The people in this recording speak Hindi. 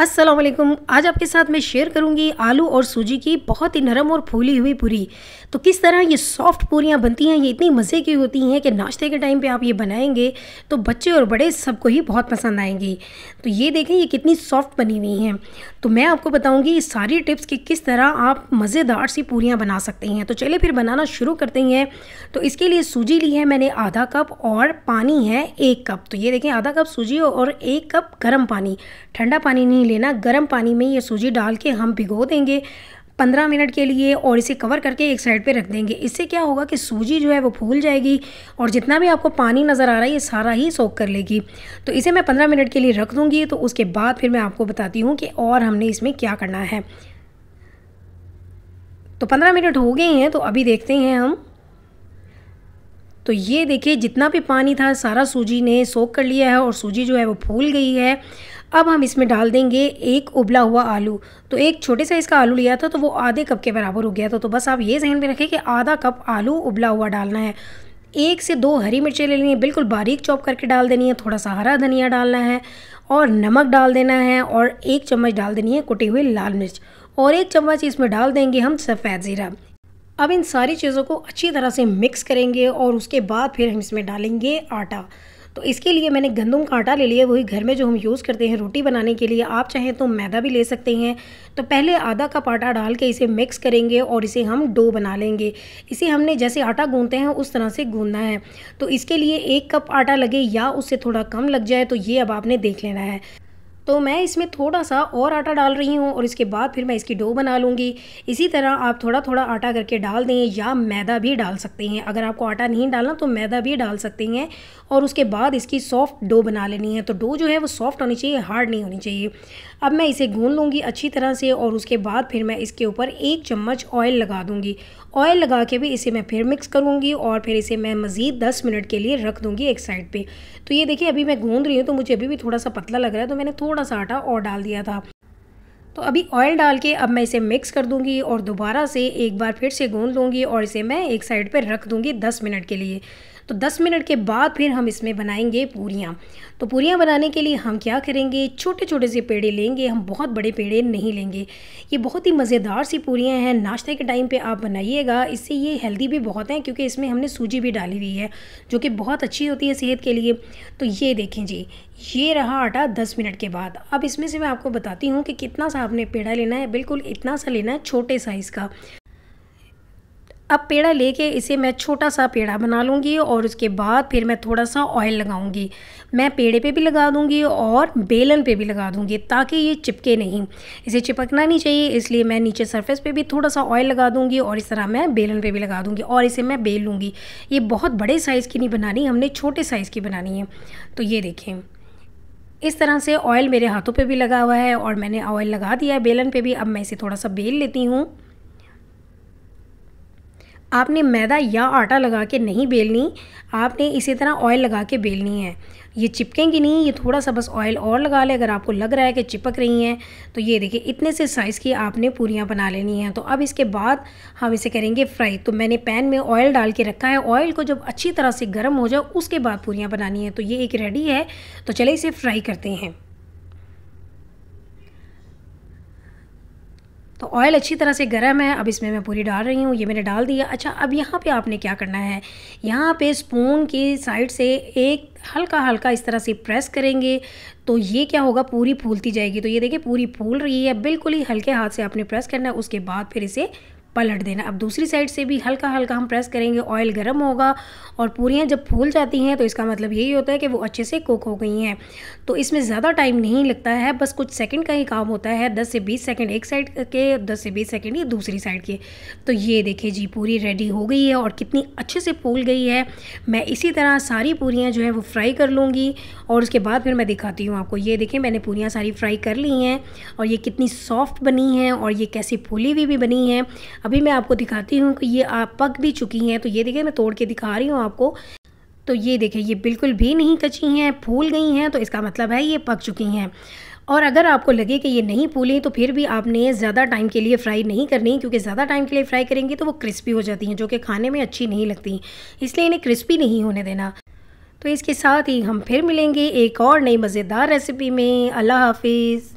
असलम आज आपके साथ मैं शेयर करूंगी आलू और सूजी की बहुत ही नरम और फूली हुई पूरी तो किस तरह ये सॉफ्ट पूरियाँ बनती हैं ये इतनी मज़े की होती हैं कि नाश्ते के टाइम पे आप ये बनाएंगे तो बच्चे और बड़े सबको ही बहुत पसंद आएंगी तो ये देखें ये कितनी सॉफ्ट बनी हुई हैं तो मैं आपको बताऊँगी ये सारी टिप्स कि किस तरह आप मज़ेदार सी पूरियाँ बना सकते हैं तो चले फिर बनाना शुरू करते हैं तो इसके लिए सूजी ली है मैंने आधा कप और पानी है एक कप तो ये देखें आधा कप सूजी और एक कप गर्म पानी ठंडा पानी नहीं नहीं लेना गर्म पानी में ये सूजी डाल के हम भिगो देंगे पंद्रह मिनट के लिए और इसे कवर करके एक साइड पे रख देंगे इससे क्या होगा कि सूजी जो है वो फूल जाएगी और जितना भी आपको पानी नज़र आ रहा है ये सारा ही सोख कर लेगी तो इसे मैं पंद्रह मिनट के लिए रख दूँगी तो उसके बाद फिर मैं आपको बताती हूँ कि और हमने इसमें क्या करना है तो पंद्रह मिनट हो गए हैं तो अभी देखते हैं हम तो ये देखिए जितना भी पानी था सारा सूजी ने सोख कर लिया है और सूजी जो है वो फूल गई है अब हम इसमें डाल देंगे एक उबला हुआ आलू तो एक छोटे साइज़ का आलू लिया था तो वो आधे कप के बराबर हो गया था तो बस आप ये जहन में रखें कि आधा कप आलू उबला हुआ डालना है एक से दो हरी मिर्चें ले लेनी है बिल्कुल बारीक चॉप करके डाल देनी है थोड़ा सा हरा धनिया डालना है और नमक डाल देना है और एक चम्मच डाल देनी है कुटी हुई लाल मिर्च और एक चम्मच इसमें डाल देंगे हम सफ़ेद ज़ीरा अब इन सारी चीज़ों को अच्छी तरह से मिक्स करेंगे और उसके बाद फिर हम इसमें डालेंगे आटा तो इसके लिए मैंने गंदम का आटा ले लिया वही घर में जो हम यूज़ करते हैं रोटी बनाने के लिए आप चाहें तो मैदा भी ले सकते हैं तो पहले आधा कप आटा डाल के इसे मिक्स करेंगे और इसे हम डो बना लेंगे इसे हमने जैसे आटा गूंदते हैं उस तरह से गूंदना है तो इसके लिए एक कप आटा लगे या उससे थोड़ा कम लग जाए तो ये अब आपने देख लेना है तो मैं इसमें थोड़ा सा और आटा डाल रही हूँ और इसके बाद फिर मैं इसकी डो बना लूँगी इसी तरह आप थोड़ा थोड़ा आटा करके डाल दें या मैदा भी डाल सकते हैं अगर आपको आटा नहीं डालना तो मैदा भी डाल सकते हैं और उसके बाद इसकी सॉफ़्ट डो बना लेनी है तो डो जो है वो सॉफ़्ट होनी चाहिए हार्ड नहीं होनी चाहिए अब मैं इसे गून लूँगी अच्छी तरह से और उसके बाद फिर मैं इसके ऊपर एक चम्मच ऑयल लगा दूँगी ऑयल लगा के भी इसे मैं फिर मिक्स करूँगी और फिर इसे मैं मज़ीद दस मिनट के लिए रख दूँगी एक साइड पर तो ये देखिए अभी मैं गूँध रही हूँ तो मुझे अभी भी थोड़ा सा पतला लग रहा है तो मैंने थोड़ा थोड़ा सा आटा और डाल दिया था तो अभी ऑयल डाल के अब मैं इसे मिक्स कर दूंगी और दोबारा से एक बार फिर से गूंद लूँगी और इसे मैं एक साइड पर रख दूँगी दस मिनट के लिए तो 10 मिनट के बाद फिर हम इसमें बनाएंगे पूरियाँ तो पूरियाँ बनाने के लिए हम क्या करेंगे छोटे छोटे से पेड़े लेंगे हम बहुत बड़े पेड़े नहीं लेंगे ये बहुत ही मज़ेदार सी पूरियाँ हैं नाश्ते के टाइम पर आप बनाइएगा इससे ये हेल्दी भी बहुत हैं क्योंकि इसमें हमने सूजी भी डाली हुई है जो कि बहुत अच्छी होती है सेहत के लिए तो ये देखें जी ये रहा आटा दस मिनट के बाद अब इसमें से मैं आपको बताती हूँ कि कितना सा आपने पेड़ा लेना है बिल्कुल इतना सा लेना है छोटे साइज़ का अब पेड़ा लेके इसे मैं छोटा सा पेड़ा बना लूँगी और उसके बाद फिर मैं थोड़ा सा ऑयल लगाऊँगी मैं पेड़े पे भी लगा दूँगी और बेलन पे भी लगा दूँगी ताकि ये चिपके नहीं इसे चिपकना नहीं चाहिए इसलिए मैं नीचे सरफेस पे भी थोड़ा सा ऑयल लगा दूँगी और इस तरह मैं बेलन पे भी लगा दूँगी और इसे मैं बेल लूँगी ये बहुत बड़े साइज़ की नहीं बनानी हमने छोटे साइज़ की बनानी है तो ये देखें इस तरह से ऑयल मेरे हाथों पर भी लगा हुआ है और मैंने ऑयल लगा दिया है बेलन पर भी अब मैं इसे थोड़ा सा बेल लेती हूँ आपने मैदा या आटा लगा के नहीं बेलनी आपने इसी तरह ऑयल लगा के बेलनी है ये चिपकेंगी नहीं ये थोड़ा सा बस ऑयल और लगा ले अगर आपको लग रहा है कि चिपक रही हैं तो ये देखिए इतने से साइज़ की आपने पूरियाँ बना लेनी हैं तो अब इसके बाद हम इसे करेंगे फ्राई तो मैंने पैन में ऑयल डाल के रखा है ऑयल को जब अच्छी तरह से गर्म हो जाए उसके बाद पूरियाँ बनानी है तो ये एक रेडी है तो चले इसे फ्राई करते हैं तो ऑयल अच्छी तरह से गर्म है अब इसमें मैं पूरी डाल रही हूँ ये मैंने डाल दिया अच्छा अब यहाँ पे आपने क्या करना है यहाँ पे स्पून की साइड से एक हल्का हल्का इस तरह से प्रेस करेंगे तो ये क्या होगा पूरी फूलती जाएगी तो ये देखिए पूरी फूल रही है बिल्कुल ही हल्के हाथ से आपने प्रेस करना है उसके बाद फिर इसे पलट देना अब दूसरी साइड से भी हल्का हल्का हम प्रेस करेंगे ऑयल गर्म होगा और पूरियाँ जब फूल जाती हैं तो इसका मतलब यही होता है कि वो अच्छे से कुक हो गई हैं तो इसमें ज़्यादा टाइम नहीं लगता है बस कुछ सेकंड का ही काम होता है दस से बीस सेकेंड एक साइड के दस से बीस सेकेंड ये दूसरी साइड के तो ये देखिए जी पूरी रेडी हो गई है और कितनी अच्छे से फूल गई है मैं इसी तरह सारी पूरियाँ जो है वो फ्राई कर लूँगी और उसके बाद फिर मैं दिखाती हूँ आपको ये देखें मैंने पूरियाँ सारी फ्राई कर ली हैं और ये कितनी सॉफ्ट बनी हैं और ये कैसी फूली हुई भी, भी बनी हैं अभी मैं आपको दिखाती हूँ कि ये आप पक भी चुकी हैं तो ये देखिए मैं तोड़ के दिखा रही हूँ आपको तो ये देखिए ये बिल्कुल भी नहीं कची हैं फूल गई हैं तो इसका मतलब है ये पक चुकी हैं और अगर आपको लगे कि ये नहीं फूलें तो फिर भी आपने ज़्यादा टाइम के लिए फ्राई नहीं करनी क्योंकि ज़्यादा टाइम के लिए फ्राई करेंगे तो वो क्रिस्पी हो जाती हैं जो कि खाने में अच्छी नहीं लगती इसलिए इन्हें क्रिस्पी नहीं होने देना तो इसके साथ ही हम फिर मिलेंगे एक और नई मज़ेदार रेसिपी में अल्लाह हाफिज़